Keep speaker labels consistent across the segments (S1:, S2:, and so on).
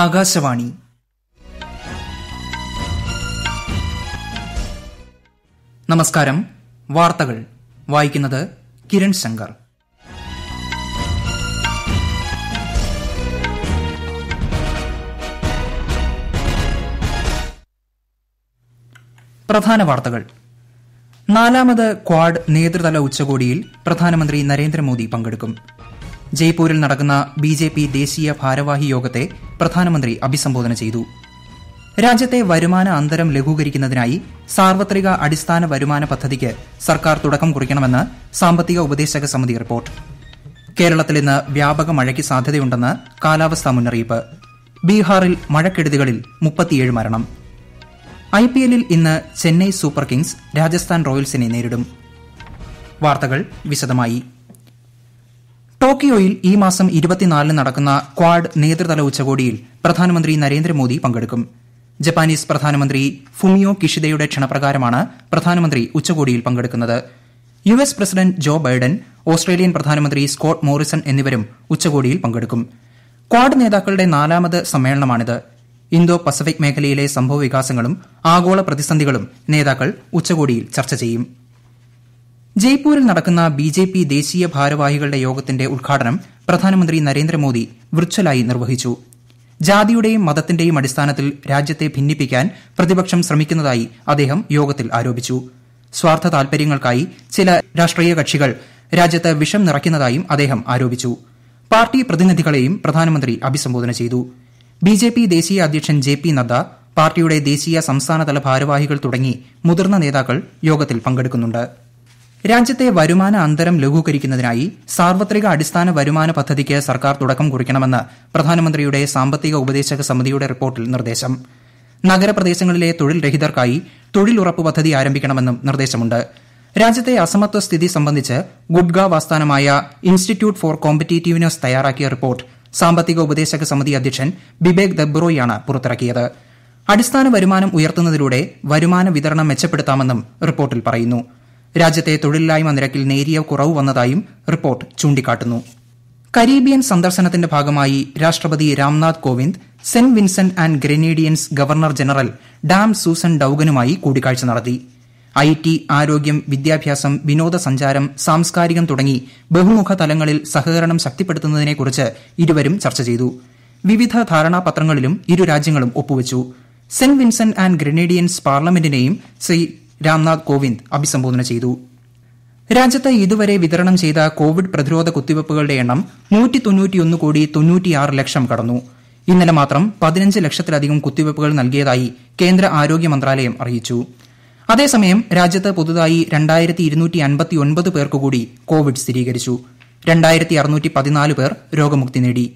S1: ആകാശവാണി നമസ്കാരം വാർത്തകൾ വായിക്കുന്നത് കിരൺ ശങ്കർ പ്രധാന വാർത്തകൾ നാലാമത് ക്വാഡ് നേതൃതല ഉച്ചകോടിയിൽ പ്രധാനമന്ത്രി നരേന്ദ്രമോദി പങ്കെടുക്കും ജയ്പൂരിൽ നടക്കുന്ന ബി ജെ പി ദേശീയ ഭാരവാഹി യോഗത്തെ പ്രധാനമന്ത്രി അഭിസംബോധന ചെയ്തു രാജ്യത്തെ വരുമാന അന്തരം ലഘൂകരിക്കുന്നതിനായി സാർവത്രിക അടിസ്ഥാന വരുമാന പദ്ധതിക്ക് സർക്കാർ തുടക്കം കുറിക്കണമെന്ന് സാമ്പത്തിക ഉപദേശക സമിതി റിപ്പോർട്ട് കേരളത്തിൽ ഇന്ന് വ്യാപക മഴയ്ക്ക് സാധ്യതയുണ്ടെന്ന് കാലാവസ്ഥാ മുന്നറിയിപ്പ് ബീഹാറിൽ മഴക്കെടുതികളിൽ മുപ്പത്തിയേഴ് മരണം ഐ പി എല്ലിൽ ഇന്ന് ചെന്നൈ സൂപ്പർ കിങ്സ് രാജസ്ഥാൻ റോയൽസിനെ നേരിടും വാർത്തകൾ വിശദമായി ടോക്കിയോയിൽ ഈ മാസം ഇരുപത്തിനാലിന് നടക്കുന്ന ക്വാഡ് നേതൃതല ഉച്ചകോടിയിൽ പ്രധാനമന്ത്രി നരേന്ദ്രമോദി പങ്കെടുക്കും ജപ്പാനീസ് പ്രധാനമന്ത്രി ഫുമിയോ കിഷിദയുടെ ക്ഷണപ്രകാരമാണ് പ്രധാനമന്ത്രി ഉച്ചകോടിയിൽ പങ്കെടുക്കുന്നത് U S president Joe Biden Australian പ്രധാനമന്ത്രി സ്കോട്ട് മോറിസൺ എന്നിവരും ഉച്ചകോടിയിൽ പങ്കെടുക്കും ക്വാഡ് നേതാക്കളുടെ നാലാമത് സമ്മേളനമാണിത് ഇന്തോ പസഫിക് മേഖലയിലെ സംഭവവികാസങ്ങളും ആഗോള പ്രതിസന്ധികളും നേതാക്കൾ ഉച്ചകോടിയിൽ ചർച്ച ചെയ്യും ജയ്പൂരിൽ നടക്കുന്ന ബി ജെ പി ദേശീയ ഭാരവാഹികളുടെ യോഗത്തിന്റെ ഉദ്ഘാടനം പ്രധാനമന്ത്രി നരേന്ദ്രമോദി വിർച്വലായി നിർവഹിച്ചു ജാതിയുടെയും മതത്തിന്റെയും അടിസ്ഥാനത്തിൽ രാജ്യത്തെ ഭിന്നിപ്പിക്കാൻ പ്രതിപക്ഷം ശ്രമിക്കുന്നതായി അദ്ദേഹം യോഗത്തിൽ ആരോപിച്ചു സ്വാർത്ഥ താൽപര്യങ്ങൾക്കായി ചില രാഷ്ട്രീയ കക്ഷികൾ രാജ്യത്ത് വിഷം നിറയ്ക്കുന്നതായും അദ്ദേഹം ആരോപിച്ചു പാർട്ടി പ്രതിനിധികളെയും പ്രധാനമന്ത്രി അഭിസംബോധന ചെയ്തു ബി ജെ പി ദേശീയ അധ്യക്ഷൻ ജെ പി നദ്ദ പാർട്ടിയുടെ ദേശീയ സംസ്ഥാനതല ഭാരവാഹികൾ തുടങ്ങി മുതിർന്ന നേതാക്കൾ യോഗത്തിൽ പങ്കെടുക്കുന്നുണ്ട് രാജ്യത്തെ വരുമാന അന്തരം ലഘൂകരിക്കുന്നതിനായി സാർവത്രിക അടിസ്ഥാന വരുമാന പദ്ധതിക്ക് സർക്കാർ തുടക്കം കുറിക്കണമെന്ന് പ്രധാനമന്ത്രിയുടെ സാമ്പത്തിക ഉപദേശക സമിതിയുടെ റിപ്പോർട്ടിൽ നിർദ്ദേശം നഗരപ്രദേശങ്ങളിലെ തൊഴിൽ രഹിതർക്കായി തൊഴിലുറപ്പ് പദ്ധതി ആരംഭിക്കണമെന്നും നിർദ്ദേശമുണ്ട് രാജ്യത്തെ അസമത്വ സ്ഥിതി സംബന്ധിച്ച് ഗുഡ്ഗാവ് ആസ്ഥാനമായ ഇൻസ്റ്റിറ്റ്യൂട്ട് ഫോർ കോമ്പറ്റീറ്റീവ്നെസ് തയ്യാറാക്കിയ റിപ്പോർട്ട് സാമ്പത്തിക ഉപദേശക സമിതി അധ്യക്ഷൻ ബിബേക് ദബ്രോയാണ് പുറത്തിറക്കിയത് അടിസ്ഥാന വരുമാനം ഉയർത്തുന്നതിലൂടെ വരുമാന വിതരണം മെച്ചപ്പെടുത്താമെന്നും റിപ്പോർട്ടിൽ പറയുന്നു രാജ്യത്തെ തൊഴിലില്ലായ്മ നിരക്കിൽ നേരിയ കുറവ് വന്നതായും റിപ്പോർട്ട് ചൂണ്ടിക്കാട്ടുന്നു കരീബിയൻ സന്ദർശനത്തിന്റെ ഭാഗമായി രാഷ്ട്രപതി Ramnath Kovind Saint Vincent and Grenadines governor general Dame Susan ഡൌഗനുമായി കൂടിക്കാഴ്ച നടത്തി ഐ ടി ആരോഗ്യം വിദ്യാഭ്യാസം വിനോദസഞ്ചാരം സാംസ്കാരികം തുടങ്ങി ബഹുമുഖ തലങ്ങളിൽ സഹകരണം ശക്തിപ്പെടുത്തുന്നതിനെക്കുറിച്ച് ഇരുവരും ചർച്ച ചെയ്തു വിവിധ ധാരണാപത്രങ്ങളിലും ഇരു രാജ്യങ്ങളും ഒപ്പുവച്ചു സെന്റ് വിൻസെന്റ് ആന്റ് ഗ്രനേഡിയൻസ് പാർലമെന്റിനെയും ശ്രീ രാംനാഥ് കോവിന്ദ് അഭിസംബോധന ചെയ്തു രാജ്യത്ത് ഇതുവരെ വിതരണം ചെയ്ത കോവിഡ് പ്രതിരോധ കുത്തിവയ്പ്പുകളുടെ എണ്ണം നൂറ്റി തൊണ്ണൂറ്റിയൊന്ന് കോടി തൊണ്ണൂറ്റിയാറ് ലക്ഷം കടന്നു ഇന്നലെ മാത്രം പതിനഞ്ച് ലക്ഷത്തിലധികം കുത്തിവയ്പ്പുകൾ നൽകിയതായി കേന്ദ്ര ആരോഗ്യ മന്ത്രാലയം അറിയിച്ചു അതേസമയം രാജ്യത്ത് പുതുതായി രണ്ടായിരത്തി ഇരുന്നൂറ്റി അൻപത്തി ഒൻപത് പേർക്ക് കൂടി കോവിഡ് സ്ഥിരീകരിച്ചു രണ്ടായിരത്തി അറുന്നൂറ്റി പതിനാല് പേർ രോഗമുക്തി നേടി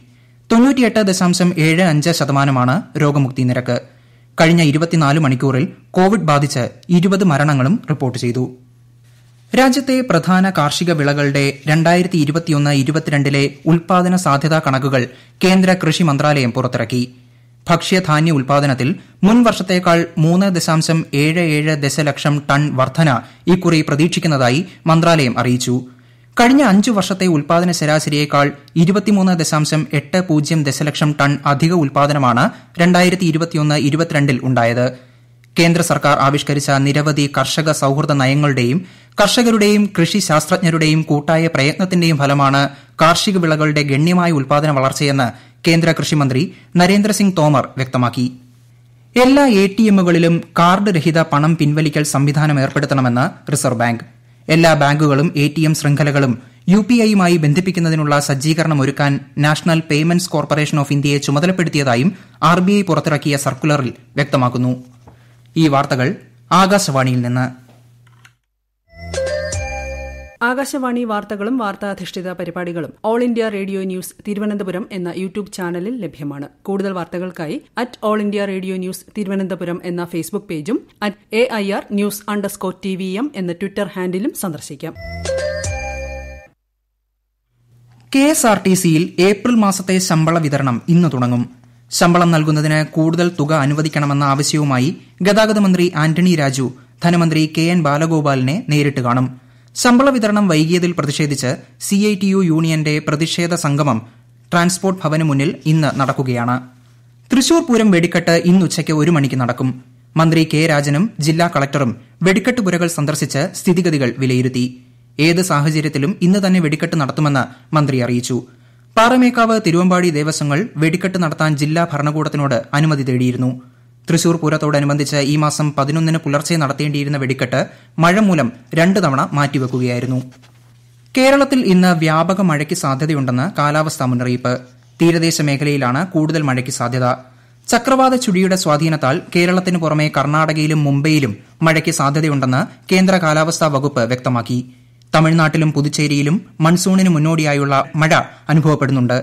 S1: തൊണ്ണൂറ്റിയെട്ട് ദശാംശം ഏഴ് അഞ്ച് ശതമാനമാണ് രോഗമുക്തി നിരക്ക് കഴിഞ്ഞ ഇരുപത്തിനാല് മണിക്കൂറിൽ കോവിഡ് ബാധിച്ച് ഇരുപത് മരണങ്ങളും റിപ്പോർട്ട് ചെയ്തു രാജ്യത്തെ പ്രധാന കാർഷിക വിളകളുടെ രണ്ടായിരത്തി ഇരുപത്തിയൊന്ന് ഇരുപത്തിരണ്ടിലെ ഉൽപാദന സാധ്യതാ കണക്കുകൾ കേന്ദ്ര കൃഷി മന്ത്രാലയം പുറത്തിറക്കി ഭക്ഷ്യധാന്യ ഉൽപാദനത്തിൽ മുൻ വർഷത്തേക്കാൾ മൂന്ന് ദശാംശം ഏഴ് ഏഴ് ദശലക്ഷം ടൺ വർധന ഇക്കുറി പ്രതീക്ഷിക്കുന്നതായി മന്ത്രാലയം അറിയിച്ചു കഴിഞ്ഞ അഞ്ചു വർഷത്തെ ഉൽപാദന ശരാശരിയേക്കാൾ ഇരുപത്തിമൂന്ന് ദശാംശം എട്ട് പൂജ്യം ദശലക്ഷം ടൺ അധിക ഉൽപാദനമാണ് രണ്ടായിരത്തി ഇരുപത്തിയൊന്ന് ഇരുപത്തിരണ്ടിൽ ഉണ്ടായത് കേന്ദ്ര സർക്കാർ ആവിഷ്കരിച്ച നിരവധി കർഷക സൌഹൃദ നയങ്ങളുടെയും കർഷകരുടെയും കൃഷി ശാസ്ത്രജ്ഞരുടെയും കൂട്ടായ പ്രയത്നത്തിന്റെയും ഫലമാണ് കാർഷിക വിളകളുടെ ഗണ്യമായ ഉൽപാദന വളർച്ചയെന്ന് കേന്ദ്ര കൃഷിമന്ത്രി നരേന്ദ്രസിംഗ് തോമർ വ്യക്തമാക്കി എല്ലാ എ ടി എമ്മുകളിലും കാർഡ് രഹിത പണം പിൻവലിക്കൽ സംവിധാനം ഏർപ്പെടുത്തണമെന്ന് റിസർവ് ബാങ്ക് എല്ലാ ബാങ്കുകളും എ ടി എം ശൃംഖലകളും യു പി ഐയുമായി ബന്ധിപ്പിക്കുന്നതിനുള്ള സജ്ജീകരണം ഒരുക്കാൻ നാഷണൽ പേയ്മെന്റ്സ് കോർപ്പറേഷൻ ഓഫ് ഇന്ത്യയെ ചുമതലപ്പെടുത്തിയതായും ആർ ബി ഐ പുറത്തിറക്കിയ സർക്കുലറിൽ വ്യക്തമാക്കുന്നു ഈ വാർത്തകൾ ആകാശവാണിയിൽ നിന്ന് ആകാശവാണി വാർത്തകളും വാർത്താധിഷ്ഠിത പരിപാടികളും All India Radio News Thiruvananthapuram എന്ന യൂട്യൂബ് ചാനലിൽ ലഭ്യമാണ് കൂടുതൽ വാർത്തകൾക്കായി at All India Radio News Thiruvananthapuram എന്ന ഫേസ്ബുക്ക് പേജും at A I R news underscore T V M എന്ന ട്വിറ്റർ ഹാൻഡിലും സന്ദർശിക്കാം കെ എസ് ആർ ടി സിയിൽ ഏപ്രിൽ മാസത്തെ ശമ്പള വിതരണം ഇന്ന് തുടങ്ങും ശമ്പളം നൽകുന്നതിന് കൂടുതൽ തുക അനുവദിക്കണമെന്ന ആവശ്യവുമായി ഗതാഗത മന്ത്രി ആന്റണി രാജു ധനമന്ത്രി കെ എൻ ബാലഗോപാലിനെ നേരിട്ട് കാണും ശമ്പള വിതരണം വൈകിയതിൽ പ്രതിഷേധിച്ച് സി ഐ ടി യു യൂണിയന്റെ പ്രതിഷേധ സംഗമം ട്രാൻസ്പോർട്ട് ഭവന് മുന്നിൽ ഇന്ന് നടക്കുകയാണ് തൃശൂർ പൂരം വെടിക്കെട്ട് ഇന്ന് ഉച്ചയ്ക്ക് ഒരു മണിക്ക് നടക്കും മന്ത്രി കെ രാജനും ജില്ലാ കളക്ടറും വെടിക്കെട്ട് പുരകൾ സന്ദർശിച്ച് സ്ഥിതിഗതികൾ വിലയിരുത്തി ഏത് സാഹചര്യത്തിലും ഇന്ന് തന്നെ വെടിക്കെട്ട് നടത്തുമെന്ന് മന്ത്രി അറിയിച്ചു പാറമേക്കാവ് തിരുവമ്പാടി ദേവസ്വങ്ങൾ വെടിക്കെട്ട് നടത്താൻ ജില്ലാ ഭരണകൂടത്തിനോട് അനുമതി തേടിയിരുന്നു തൃശൂർ പൂരത്തോടനുബന്ധിച്ച് ഈ മാസം പതിനൊന്നിന് പുലർച്ചെ നടത്തേണ്ടിയിരുന്ന വെടിക്കെട്ട് മഴ മൂലം രണ്ടു തവണ മാറ്റിവെക്കുകയായിരുന്നു കേരളത്തിൽ ഇന്ന് വ്യാപക മഴയ്ക്ക് സാധ്യതയുണ്ടെന്ന് കാലാവസ്ഥാ മുന്നറിയിപ്പ് തീരദേശ മേഖലയിലാണ് കൂടുതൽ മഴയ്ക്ക് സാധ്യത ചക്രവാത ചുഴിയുടെ സ്വാധീനത്താൽ കേരളത്തിന് പുറമെ കർണാടകയിലും മുംബൈയിലും മഴയ്ക്ക് സാധ്യതയുണ്ടെന്ന് കേന്ദ്ര കാലാവസ്ഥാ വകുപ്പ് വ്യക്തമാക്കി തമിഴ്നാട്ടിലും പുതുച്ചേരിയിലും മൺസൂണിന് മുന്നോടിയായുള്ള മഴ അനുഭവപ്പെടുന്നുണ്ട്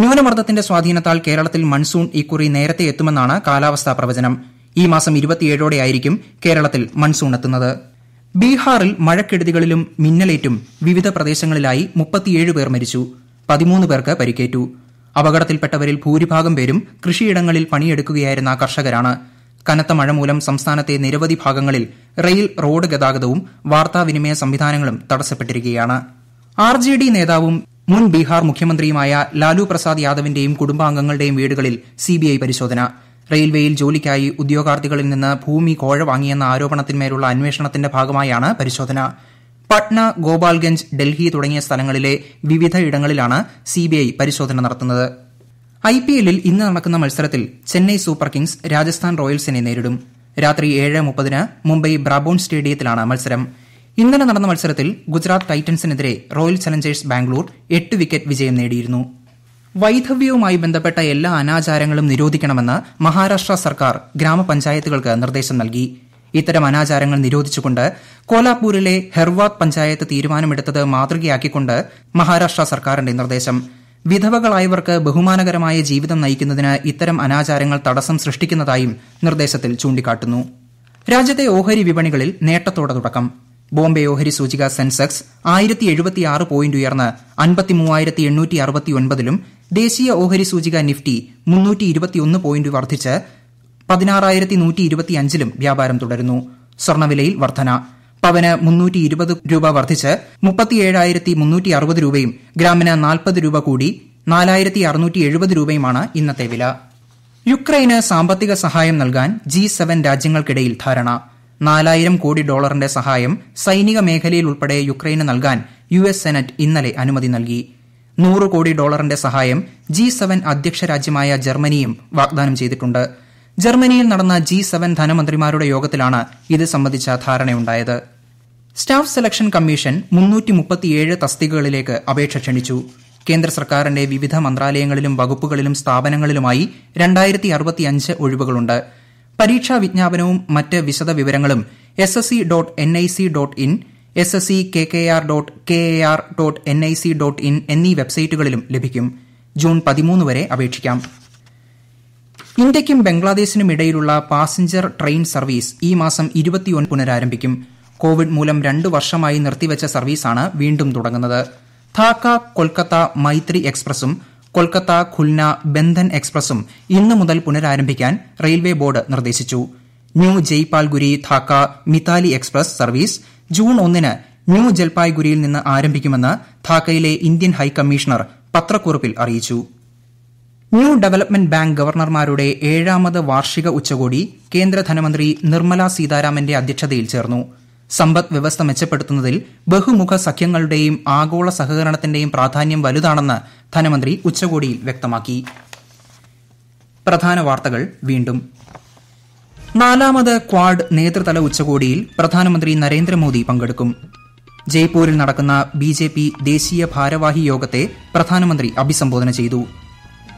S1: ന്യൂനമർദ്ദത്തിന്റെ സ്വാധീനത്താൽ കേരളത്തിൽ മൺസൂൺ ഇക്കുറി നേരത്തെ എത്തുമെന്നാണ് കാലാവസ്ഥാ പ്രവചനം ഈ മാസം ഇരുപത്തിയേഴോടെയായിരിക്കും കേരളത്തിൽ മൺസൂൺ എത്തുന്നത് ബീഹാറിൽ മഴക്കെടുതികളിലും മിന്നലേറ്റും വിവിധ പ്രദേശങ്ങളിലായി മുപ്പത്തിയേഴ് പേർ മരിച്ചു പതിമൂന്ന് പേർക്ക് പരിക്കേറ്റു അപകടത്തിൽപ്പെട്ടവരിൽ ഭൂരിഭാഗം പേരും കൃഷിയിടങ്ങളിൽ പണിയെടുക്കുകയായിരുന്ന കർഷകരാണ് കനത്ത മഴ മൂലം സംസ്ഥാനത്തെ നിരവധി ഭാഗങ്ങളിൽ റെയിൽ റോഡ് ഗതാഗതവും വാർത്താവിനിമയ സംവിധാനങ്ങളും തടസ്സപ്പെട്ടിരിക്കുകയാണ് ആർ ജെ ഡി നേതാവും മുൻ ബീഹാർ മുഖ്യമന്ത്രിയുമായ ലാലു പ്രസാദ് യാദവിന്റെയും കുടുംബാംഗങ്ങളുടെയും വീടുകളിൽ സിബിഐ പരിശോധന റെയിൽവേയിൽ ജോലിക്കായി ഉദ്യോഗാർത്ഥികളിൽ നിന്ന് ഭൂമി കോഴ വാങ്ങിയെന്ന ആരോപണത്തിന്മേലുള്ള അന്വേഷണത്തിന്റെ ഭാഗമായാണ് പരിശോധന പട്ന ഗോപാൽഗഞ്ച് ഡൽഹി തുടങ്ങിയ സ്ഥലങ്ങളിലെ വിവിധ ഇടങ്ങളിലാണ് സിബിഐ പരിശോധന നടത്തുന്നത് ഐ പി എല്ലിൽ ഇന്ന് നടക്കുന്ന മത്സരത്തിൽ ചെന്നൈ സൂപ്പർ കിങ്സ് രാജസ്ഥാൻ റോയൽസിനെ നേരിടും രാത്രി ഏഴ് മുപ്പതിന് മുംബൈ ബ്രാബോൺ സ്റ്റേഡിയത്തിലാണ് മത്സരം ഇന്നലെ നടന്ന മത്സരത്തിൽ ഗുജറാത്ത് ടൈറ്റൻസിനെതിരെ റോയൽ ചലഞ്ചേഴ്സ് ബാംഗ്ലൂർ എട്ട് വിക്കറ്റ് വിജയം നേടിയിരുന്നു വൈധവ്യവുമായി ബന്ധപ്പെട്ട എല്ലാ അനാചാരങ്ങളും നിരോധിക്കണമെന്ന് മഹാരാഷ്ട്ര സർക്കാർ ഗ്രാമപഞ്ചായത്തുകൾക്ക് നിർദ്ദേശം നൽകി ഇത്തരം അനാചാരങ്ങൾ നിരോധിച്ചുകൊണ്ട് കോലാപൂരിലെ ഹെർവാത് പഞ്ചായത്ത് തീരുമാനമെടുത്തത് മാതൃകയാക്കിക്കൊണ്ട് മഹാരാഷ്ട്ര സർക്കാരിന്റെ നിർദ്ദേശം വിധവകളായവർക്ക് ബഹുമാനകരമായ ജീവിതം നയിക്കുന്നതിന് ഇത്തരം അനാചാരങ്ങൾ തടസ്സം സൃഷ്ടിക്കുന്നതായും നിർദ്ദേശത്തിൽ ചൂണ്ടിക്കാട്ടുന്നു രാജ്യത്തെ ഓഹരി വിപണികളിൽ നേട്ടത്തോടെ തുടക്കം ബോംബെ ഓഹരി സൂചിക സെൻസെക്സ് ഉയർന്ന് ലും ദേശീയ ഓഹരി സൂചിക നിഫ്റ്റി പോയിന്റ് വർദ്ധിച്ച് ലും വ്യാപാരം തുടരുന്നു സ്വർണവിലയിൽ വർധന പവന് രൂപ വർദ്ധിച്ച് രൂപയും ഗ്രാമിന് നാൽപ്പത് രൂപ കൂടി രൂപയുമാണ് ഇന്നത്തെ വില യുക്രൈന് സാമ്പത്തിക സഹായം നൽകാൻ ജി സെവൻ രാജ്യങ്ങൾക്കിടയിൽ ധാരണ നാലായിരം കോടി ഡോളറിന്റെ സഹായം സൈനിക മേഖലയിൽ ഉൾപ്പെടെ യുക്രൈന് നൽകാൻ യു എസ് സെനറ്റ് ഇന്നലെ അനുമതി നൽകി നൂറ് കോടി ഡോളറിന്റെ സഹായം ജി സെവൻ അധ്യക്ഷ രാജ്യമായ ജർമ്മനിയും വാഗ്ദാനം ചെയ്തിട്ടുണ്ട് ജർമ്മനിയിൽ നടന്ന ജി സെവൻ ധനമന്ത്രിമാരുടെ യോഗത്തിലാണ് ഇത് സംബന്ധിച്ച ധാരണയുണ്ടായത് സ്റ്റാഫ് സെലക്ഷൻ കമ്മീഷൻ തസ്തികകളിലേക്ക് അപേക്ഷ ക്ഷണിച്ചു കേന്ദ്ര സർക്കാരിന്റെ വിവിധ മന്ത്രാലയങ്ങളിലും വകുപ്പുകളിലും സ്ഥാപനങ്ങളിലുമായി രണ്ടായിരത്തി അറുപത്തിയഞ്ച് ഒഴിവുകളുണ്ട് പരീക്ഷാ വിജ്ഞാപനവും മറ്റ് വിശദ വിവരങ്ങളും S S C dot N I C dot in S S C K K R dot K A R dot N I C dot in എന്നീ വെബ്സൈറ്റുകളിലും ലഭിക്കും ജൂൺ പതിമൂന്ന് വരെ അപേക്ഷിക്കാം ഇന്ത്യയ്ക്കും ബംഗ്ലാദേശിനും ഇടയിലുള്ള പാസഞ്ചർ ട്രെയിൻ സർവീസ് ഈ മാസം ഇരുപത്തിയൊന്ന് പുനരാരംഭിക്കും കോവിഡ് മൂലം രണ്ടു വർഷമായി നിർത്തിവച്ച സർവീസാണ് വീണ്ടും തുടങ്ങുന്നത് ധാക്ക കൊൽക്കത്ത മൈത്രി എക്സ്പ്രസും കൊൽക്കത്ത ഖുൽന ബന്ധൻ എക്സ്പ്രസും ഇന്ന് മുതൽ പുനരാരംഭിക്കാൻ റെയിൽവേ ബോർഡ് നിർദ്ദേശിച്ചു New Jalpaiguri Dhaka Mitali Express service June ഒന്നിന് ന്യൂ ജൽപായ്ഗുരിയിൽ നിന്ന് ആരംഭിക്കുമെന്ന് ധാക്കയിലെ ഇന്ത്യൻ ഹൈക്കമ്മീഷണർ പത്രക്കുറിപ്പിൽ അറിയിച്ചു ന്യൂ ഡെവലപ്മെന്റ് ബാങ്ക് ഗവർണർമാരുടെ ഏഴാമത് വാർഷിക ഉച്ചകോടി കേന്ദ്ര ധനമന്ത്രി നിർമ്മല സീതാരാമന്റെ അധ്യക്ഷതയിൽ ചേർന്നു സമ്പദ് വ്യവസ്ഥ മെച്ചപ്പെടുത്തുന്നതിൽ ബഹുമുഖ സഖ്യങ്ങളുടെയും ആഗോള സഹകരണത്തിന്റെയും പ്രാധാന്യം വലുതാണെന്ന് ധനമന്ത്രി ഉച്ചകോടിയിൽ വ്യക്തമാക്കി പ്രധാന വാർത്തകൾ വീണ്ടും നാലാമത് ക്വാഡ് നേതൃതല ഉച്ചകോടിയിൽ പ്രധാനമന്ത്രി നരേന്ദ്രമോദി പങ്കെടുക്കും ജയ്പൂരിൽ നടക്കുന്ന ബിജെപി ദേശീയ ഭാരവാഹി യോഗത്തെ പ്രധാനമന്ത്രി അഭിസംബോധന ചെയ്തു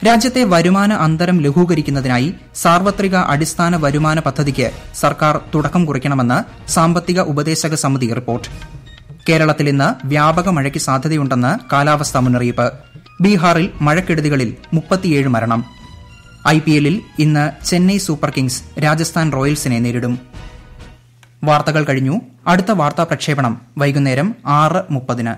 S1: രാജ്യത്തെ വരുമാന അന്തരം ലഘൂകരിക്കുന്നതിനായി സാർവത്രിക അടിസ്ഥാന വരുമാന പദ്ധതിക്ക് സർക്കാർ തുടക്കം കുറിക്കണമെന്ന് സാമ്പത്തിക ഉപദേശക സമിതി റിപ്പോർട്ട് കേരളത്തിൽ ഇന്ന് വ്യാപക മഴയ്ക്ക് സാധ്യതയുണ്ടെന്ന് കാലാവസ്ഥാ മുന്നറിയിപ്പ് ബീഹാറിൽ മഴക്കെടുതികളിൽ മുപ്പത്തിയേഴ് മരണം ഐ പി എല്ലിൽ ഇന്ന് ചെന്നൈ സൂപ്പർ കിങ്സ് രാജസ്ഥാൻ റോയൽസിനെ നേരിടും വാർത്തകൾ കഴിഞ്ഞു അടുത്ത വാർത്താ പ്രക്ഷേപണം വൈകുന്നേരം ആറ് മുപ്പതിന്